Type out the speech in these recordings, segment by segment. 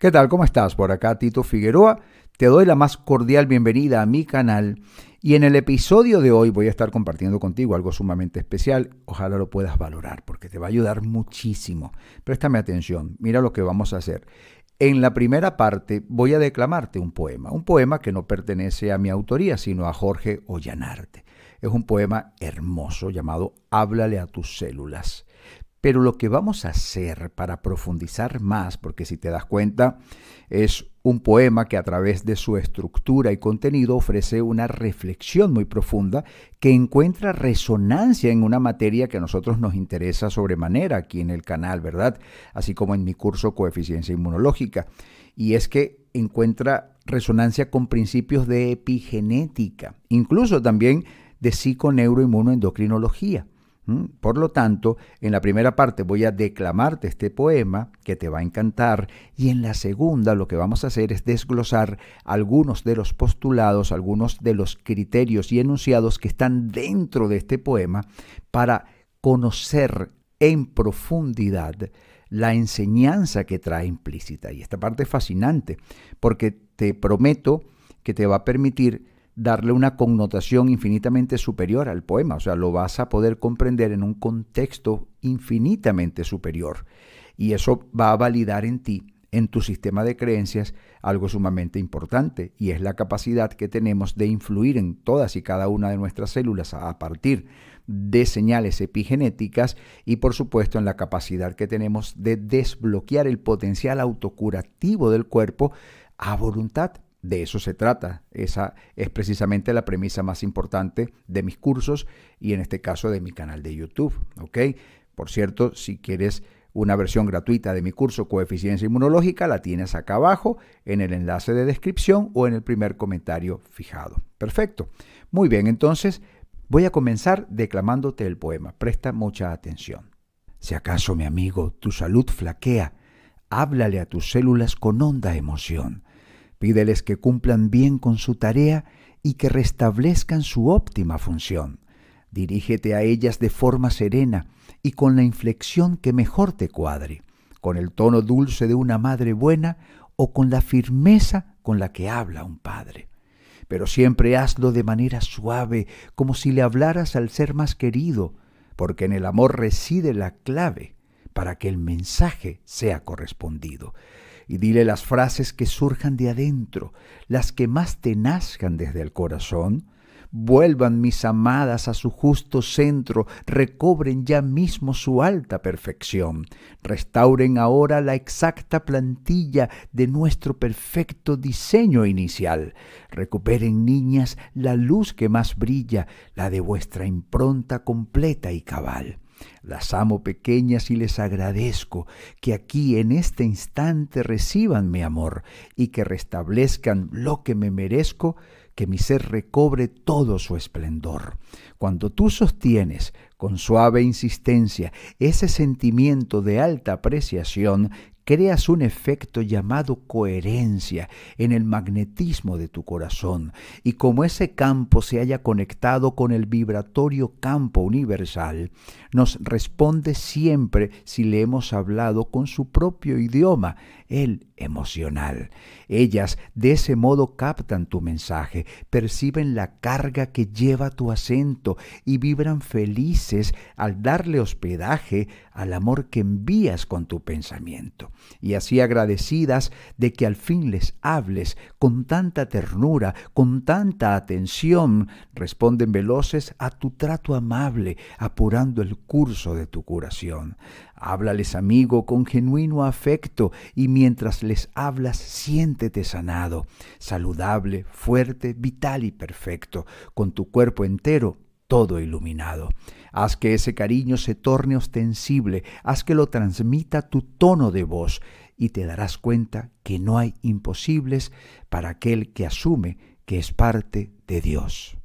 ¿Qué tal? ¿Cómo estás? Por acá Tito Figueroa. Te doy la más cordial bienvenida a mi canal y en el episodio de hoy voy a estar compartiendo contigo algo sumamente especial. Ojalá lo puedas valorar porque te va a ayudar muchísimo. Préstame atención, mira lo que vamos a hacer. En la primera parte voy a declamarte un poema, un poema que no pertenece a mi autoría, sino a Jorge Ollanarte. Es un poema hermoso llamado Háblale a tus células. Pero lo que vamos a hacer para profundizar más, porque si te das cuenta, es un poema que a través de su estructura y contenido ofrece una reflexión muy profunda que encuentra resonancia en una materia que a nosotros nos interesa sobremanera aquí en el canal, ¿verdad? Así como en mi curso Coeficiencia Inmunológica. Y es que encuentra resonancia con principios de epigenética, incluso también de psiconeuroinmunoendocrinología. Por lo tanto, en la primera parte voy a declamarte este poema que te va a encantar y en la segunda lo que vamos a hacer es desglosar algunos de los postulados, algunos de los criterios y enunciados que están dentro de este poema para conocer en profundidad la enseñanza que trae implícita. Y esta parte es fascinante porque te prometo que te va a permitir darle una connotación infinitamente superior al poema, o sea, lo vas a poder comprender en un contexto infinitamente superior. Y eso va a validar en ti, en tu sistema de creencias, algo sumamente importante, y es la capacidad que tenemos de influir en todas y cada una de nuestras células a partir de señales epigenéticas y por supuesto en la capacidad que tenemos de desbloquear el potencial autocurativo del cuerpo a voluntad de eso se trata. Esa es precisamente la premisa más importante de mis cursos y en este caso de mi canal de YouTube. ¿ok? Por cierto, si quieres una versión gratuita de mi curso Coeficiencia Inmunológica, la tienes acá abajo en el enlace de descripción o en el primer comentario fijado. Perfecto. Muy bien, entonces voy a comenzar declamándote el poema. Presta mucha atención. Si acaso, mi amigo, tu salud flaquea, háblale a tus células con honda emoción Pídeles que cumplan bien con su tarea y que restablezcan su óptima función. Dirígete a ellas de forma serena y con la inflexión que mejor te cuadre, con el tono dulce de una madre buena o con la firmeza con la que habla un padre. Pero siempre hazlo de manera suave, como si le hablaras al ser más querido, porque en el amor reside la clave para que el mensaje sea correspondido y dile las frases que surjan de adentro, las que más te nazcan desde el corazón. Vuelvan mis amadas a su justo centro, recobren ya mismo su alta perfección, restauren ahora la exacta plantilla de nuestro perfecto diseño inicial, recuperen niñas la luz que más brilla, la de vuestra impronta completa y cabal. Las amo pequeñas y les agradezco que aquí en este instante reciban mi amor y que restablezcan lo que me merezco, que mi ser recobre todo su esplendor. Cuando tú sostienes con suave insistencia ese sentimiento de alta apreciación creas un efecto llamado coherencia en el magnetismo de tu corazón y como ese campo se haya conectado con el vibratorio campo universal, nos responde siempre si le hemos hablado con su propio idioma, el emocional. Ellas de ese modo captan tu mensaje, perciben la carga que lleva tu acento y vibran felices al darle hospedaje al amor que envías con tu pensamiento y así agradecidas de que al fin les hables con tanta ternura, con tanta atención, responden veloces a tu trato amable, apurando el curso de tu curación. Háblales, amigo, con genuino afecto, y mientras les hablas, siéntete sanado, saludable, fuerte, vital y perfecto, con tu cuerpo entero todo iluminado. Haz que ese cariño se torne ostensible, haz que lo transmita tu tono de voz y te darás cuenta que no hay imposibles para aquel que asume que es parte de Dios.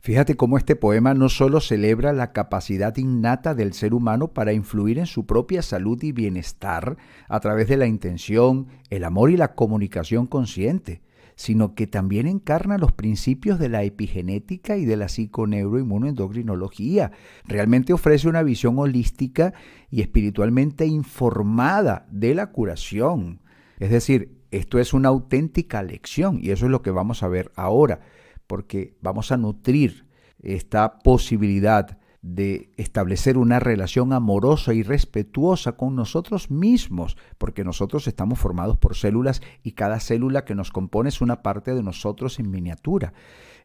Fíjate cómo este poema no solo celebra la capacidad innata del ser humano para influir en su propia salud y bienestar a través de la intención, el amor y la comunicación consciente, sino que también encarna los principios de la epigenética y de la psiconeuroinmunoendocrinología. Realmente ofrece una visión holística y espiritualmente informada de la curación. Es decir, esto es una auténtica lección y eso es lo que vamos a ver ahora, porque vamos a nutrir esta posibilidad de establecer una relación amorosa y respetuosa con nosotros mismos, porque nosotros estamos formados por células y cada célula que nos compone es una parte de nosotros en miniatura.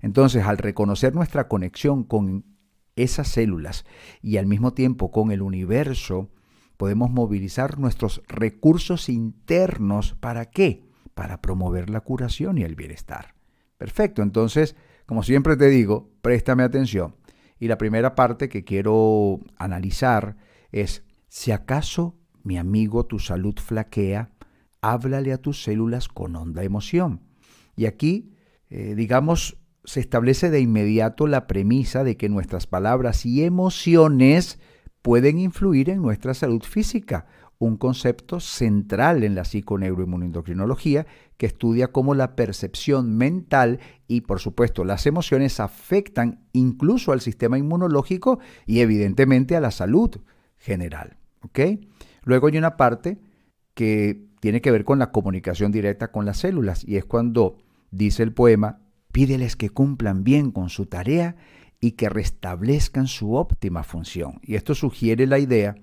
Entonces, al reconocer nuestra conexión con esas células y al mismo tiempo con el universo, podemos movilizar nuestros recursos internos para qué? Para promover la curación y el bienestar. Perfecto, entonces, como siempre te digo, préstame atención. Y la primera parte que quiero analizar es, si acaso mi amigo tu salud flaquea, háblale a tus células con honda emoción. Y aquí, eh, digamos, se establece de inmediato la premisa de que nuestras palabras y emociones pueden influir en nuestra salud física un concepto central en la psiconeuroinmunoendocrinología que estudia cómo la percepción mental y por supuesto las emociones afectan incluso al sistema inmunológico y evidentemente a la salud general. ¿ok? Luego hay una parte que tiene que ver con la comunicación directa con las células y es cuando dice el poema, pídeles que cumplan bien con su tarea y que restablezcan su óptima función. Y esto sugiere la idea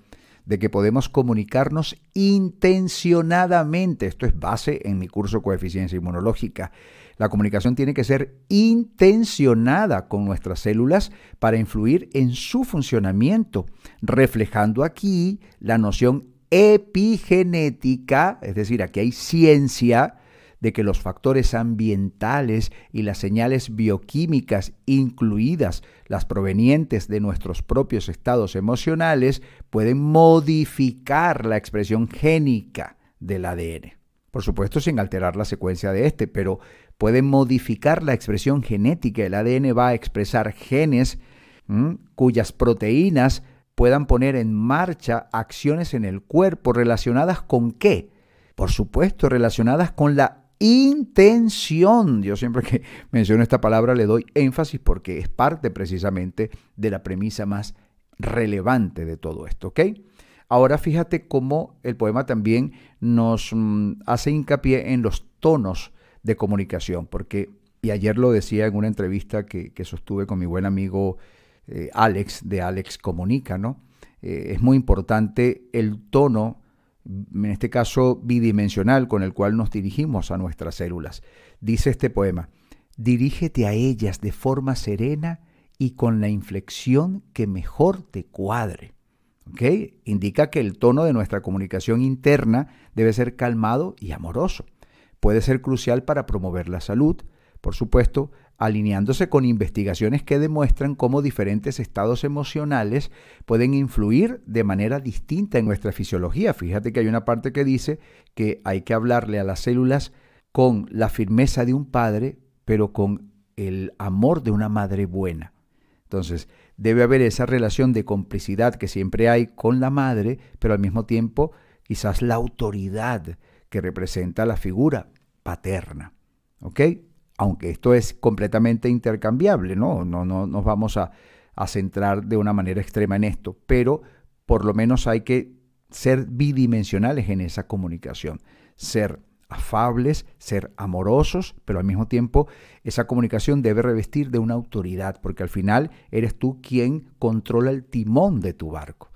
de que podemos comunicarnos intencionadamente. Esto es base en mi curso Coeficiencia Inmunológica. La comunicación tiene que ser intencionada con nuestras células para influir en su funcionamiento, reflejando aquí la noción epigenética, es decir, aquí hay ciencia de que los factores ambientales y las señales bioquímicas, incluidas las provenientes de nuestros propios estados emocionales, pueden modificar la expresión génica del ADN. Por supuesto, sin alterar la secuencia de este, pero pueden modificar la expresión genética. El ADN va a expresar genes cuyas proteínas puedan poner en marcha acciones en el cuerpo relacionadas con qué? Por supuesto, relacionadas con la intención. Yo siempre que menciono esta palabra le doy énfasis porque es parte precisamente de la premisa más relevante de todo esto, ¿ok? Ahora fíjate cómo el poema también nos mm, hace hincapié en los tonos de comunicación, porque, y ayer lo decía en una entrevista que, sostuve con mi buen amigo eh, Alex, de Alex Comunica, ¿no? Eh, es muy importante el tono en este caso bidimensional, con el cual nos dirigimos a nuestras células. Dice este poema, dirígete a ellas de forma serena y con la inflexión que mejor te cuadre. Indica que el tono de nuestra comunicación interna debe ser calmado y amoroso. Puede ser crucial para promover la salud, por supuesto, alineándose con investigaciones que demuestran cómo diferentes estados emocionales pueden influir de manera distinta en nuestra fisiología. Fíjate que hay una parte que dice que hay que hablarle a las células con la firmeza de un padre, pero con el amor de una madre buena. Entonces, debe haber esa relación de complicidad que siempre hay con la madre, pero al mismo tiempo quizás la autoridad que representa la figura paterna. ¿Ok? aunque esto es completamente intercambiable, ¿no? No, no nos vamos a, a centrar de una manera extrema en esto, pero por lo menos hay que ser bidimensionales en esa comunicación, ser afables, ser amorosos, pero al mismo tiempo esa comunicación debe revestir de una autoridad, porque al final eres tú quien controla el timón de tu barco.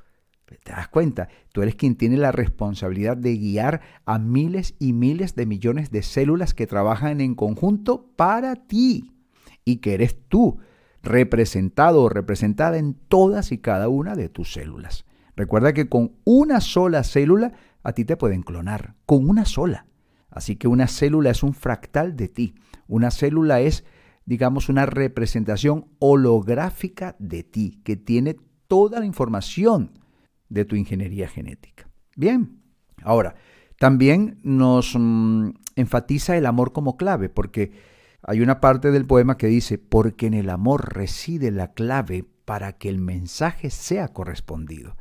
¿Te das cuenta? Tú eres quien tiene la responsabilidad de guiar a miles y miles de millones de células que trabajan en conjunto para ti y que eres tú representado o representada en todas y cada una de tus células. Recuerda que con una sola célula a ti te pueden clonar, con una sola. Así que una célula es un fractal de ti. Una célula es, digamos, una representación holográfica de ti que tiene toda la información de tu ingeniería genética. Bien, ahora, también nos mm, enfatiza el amor como clave, porque hay una parte del poema que dice, porque en el amor reside la clave para que el mensaje sea correspondido.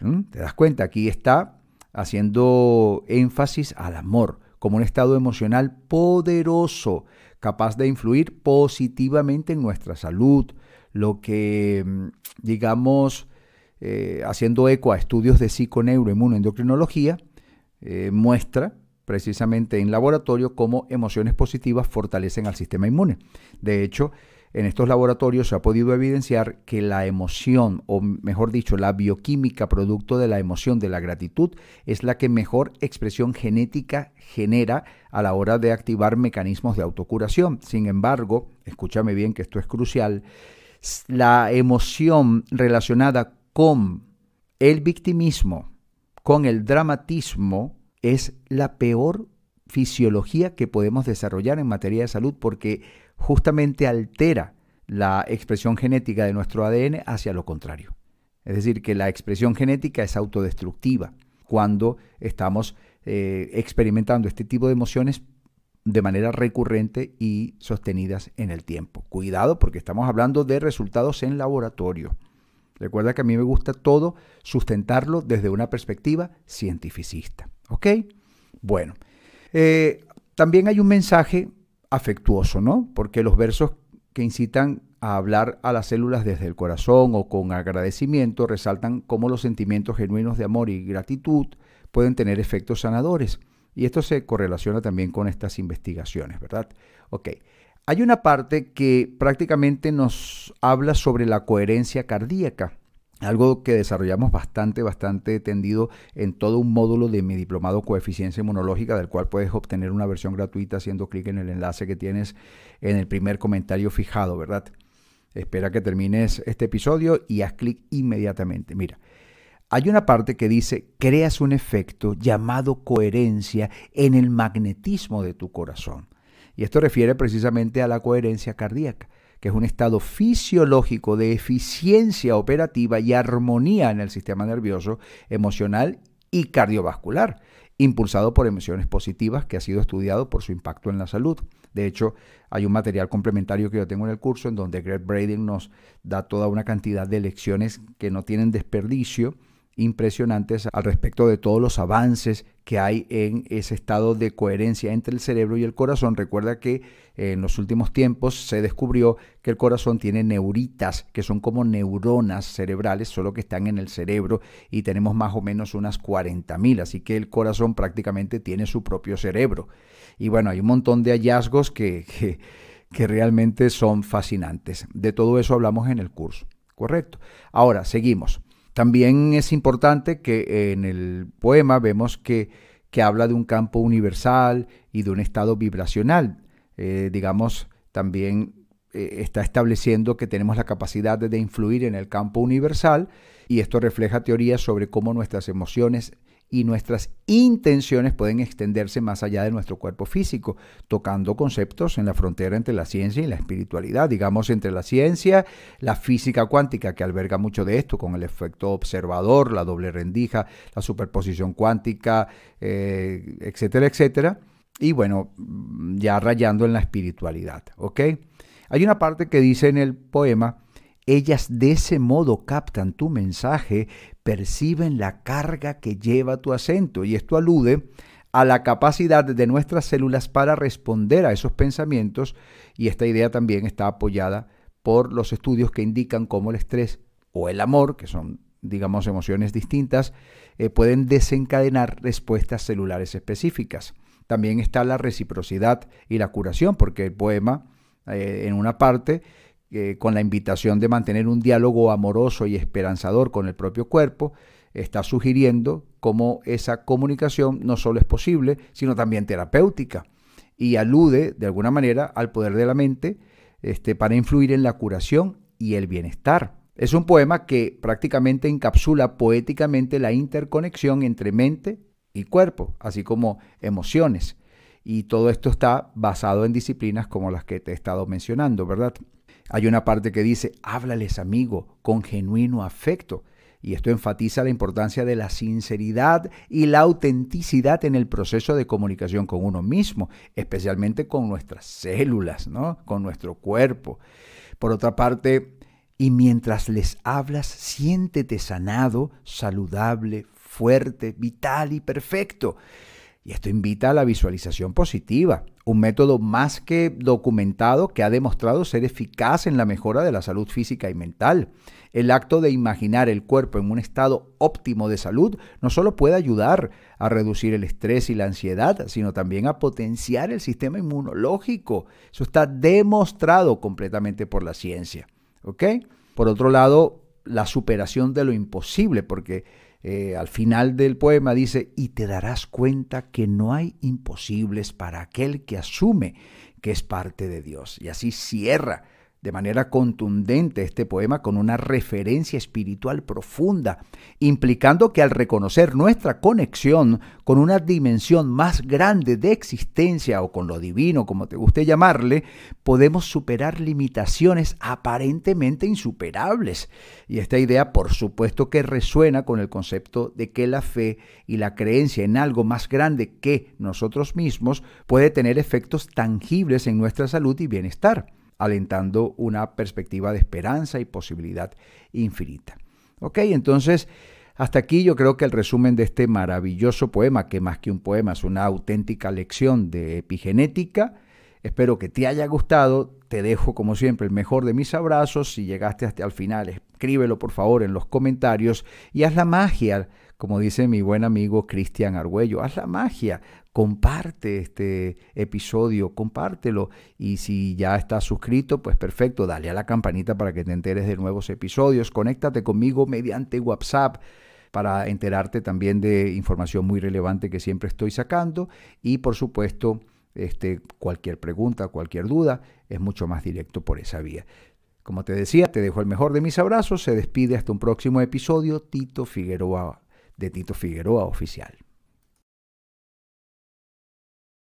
¿Mm? ¿Te das cuenta? Aquí está haciendo énfasis al amor como un estado emocional poderoso, capaz de influir positivamente en nuestra salud, lo que, mm, digamos, eh, haciendo eco a estudios de psiconeuroinmunoendocrinología, eh, muestra precisamente en laboratorio cómo emociones positivas fortalecen al sistema inmune. De hecho, en estos laboratorios se ha podido evidenciar que la emoción, o mejor dicho, la bioquímica producto de la emoción de la gratitud, es la que mejor expresión genética genera a la hora de activar mecanismos de autocuración. Sin embargo, escúchame bien que esto es crucial, la emoción relacionada con el victimismo, con el dramatismo, es la peor fisiología que podemos desarrollar en materia de salud porque justamente altera la expresión genética de nuestro ADN hacia lo contrario. Es decir, que la expresión genética es autodestructiva cuando estamos eh, experimentando este tipo de emociones de manera recurrente y sostenidas en el tiempo. Cuidado porque estamos hablando de resultados en laboratorio. Recuerda que a mí me gusta todo sustentarlo desde una perspectiva cientificista. ¿Ok? Bueno, eh, también hay un mensaje afectuoso, ¿no? Porque los versos que incitan a hablar a las células desde el corazón o con agradecimiento resaltan cómo los sentimientos genuinos de amor y gratitud pueden tener efectos sanadores. Y esto se correlaciona también con estas investigaciones, ¿verdad? Ok. Hay una parte que prácticamente nos habla sobre la coherencia cardíaca. Algo que desarrollamos bastante, bastante tendido en todo un módulo de mi diplomado Coeficiencia Inmunológica, del cual puedes obtener una versión gratuita haciendo clic en el enlace que tienes en el primer comentario fijado, ¿verdad? Espera que termines este episodio y haz clic inmediatamente. Mira, hay una parte que dice, creas un efecto llamado coherencia en el magnetismo de tu corazón. Y esto refiere precisamente a la coherencia cardíaca, que es un estado fisiológico de eficiencia operativa y armonía en el sistema nervioso, emocional y cardiovascular, impulsado por emociones positivas que ha sido estudiado por su impacto en la salud. De hecho, hay un material complementario que yo tengo en el curso en donde Greg Brading nos da toda una cantidad de lecciones que no tienen desperdicio impresionantes al respecto de todos los avances que hay en ese estado de coherencia entre el cerebro y el corazón. Recuerda que eh, en los últimos tiempos se descubrió que el corazón tiene neuritas, que son como neuronas cerebrales, solo que están en el cerebro y tenemos más o menos unas 40.000, así que el corazón prácticamente tiene su propio cerebro. Y bueno, hay un montón de hallazgos que, que, que realmente son fascinantes. De todo eso hablamos en el curso, ¿correcto? Ahora, seguimos. También es importante que eh, en el poema vemos que, que habla de un campo universal y de un estado vibracional. Eh, digamos, también eh, está estableciendo que tenemos la capacidad de, de influir en el campo universal y esto refleja teorías sobre cómo nuestras emociones y nuestras intenciones pueden extenderse más allá de nuestro cuerpo físico, tocando conceptos en la frontera entre la ciencia y la espiritualidad, digamos entre la ciencia, la física cuántica, que alberga mucho de esto, con el efecto observador, la doble rendija, la superposición cuántica, eh, etcétera, etcétera, y bueno, ya rayando en la espiritualidad, ¿ok? Hay una parte que dice en el poema, ellas de ese modo captan tu mensaje, perciben la carga que lleva tu acento y esto alude a la capacidad de nuestras células para responder a esos pensamientos y esta idea también está apoyada por los estudios que indican cómo el estrés o el amor, que son digamos emociones distintas, eh, pueden desencadenar respuestas celulares específicas. También está la reciprocidad y la curación, porque el poema eh, en una parte eh, con la invitación de mantener un diálogo amoroso y esperanzador con el propio cuerpo, está sugiriendo cómo esa comunicación no solo es posible, sino también terapéutica y alude de alguna manera al poder de la mente este, para influir en la curación y el bienestar. Es un poema que prácticamente encapsula poéticamente la interconexión entre mente y cuerpo, así como emociones. Y todo esto está basado en disciplinas como las que te he estado mencionando, ¿verdad? Hay una parte que dice, háblales amigo con genuino afecto. Y esto enfatiza la importancia de la sinceridad y la autenticidad en el proceso de comunicación con uno mismo, especialmente con nuestras células, ¿no? con nuestro cuerpo. Por otra parte, y mientras les hablas, siéntete sanado, saludable, fuerte, vital y perfecto. Y esto invita a la visualización positiva, un método más que documentado que ha demostrado ser eficaz en la mejora de la salud física y mental. El acto de imaginar el cuerpo en un estado óptimo de salud no solo puede ayudar a reducir el estrés y la ansiedad, sino también a potenciar el sistema inmunológico. Eso está demostrado completamente por la ciencia. Por otro lado, la superación de lo imposible, porque eh, al final del poema dice, y te darás cuenta que no hay imposibles para aquel que asume que es parte de Dios. Y así cierra de manera contundente este poema con una referencia espiritual profunda, implicando que al reconocer nuestra conexión con una dimensión más grande de existencia o con lo divino, como te guste llamarle, podemos superar limitaciones aparentemente insuperables. Y esta idea, por supuesto, que resuena con el concepto de que la fe y la creencia en algo más grande que nosotros mismos puede tener efectos tangibles en nuestra salud y bienestar alentando una perspectiva de esperanza y posibilidad infinita. Ok, entonces hasta aquí yo creo que el resumen de este maravilloso poema, que más que un poema es una auténtica lección de epigenética. Espero que te haya gustado, te dejo como siempre el mejor de mis abrazos, si llegaste hasta el final escríbelo por favor en los comentarios y haz la magia como dice mi buen amigo Cristian Argüello, haz la magia, comparte este episodio, compártelo y si ya estás suscrito, pues perfecto, dale a la campanita para que te enteres de nuevos episodios, conéctate conmigo mediante WhatsApp para enterarte también de información muy relevante que siempre estoy sacando y por supuesto este, cualquier pregunta, cualquier duda, es mucho más directo por esa vía. Como te decía, te dejo el mejor de mis abrazos, se despide hasta un próximo episodio, Tito Figueroa de Tito Figueroa oficial.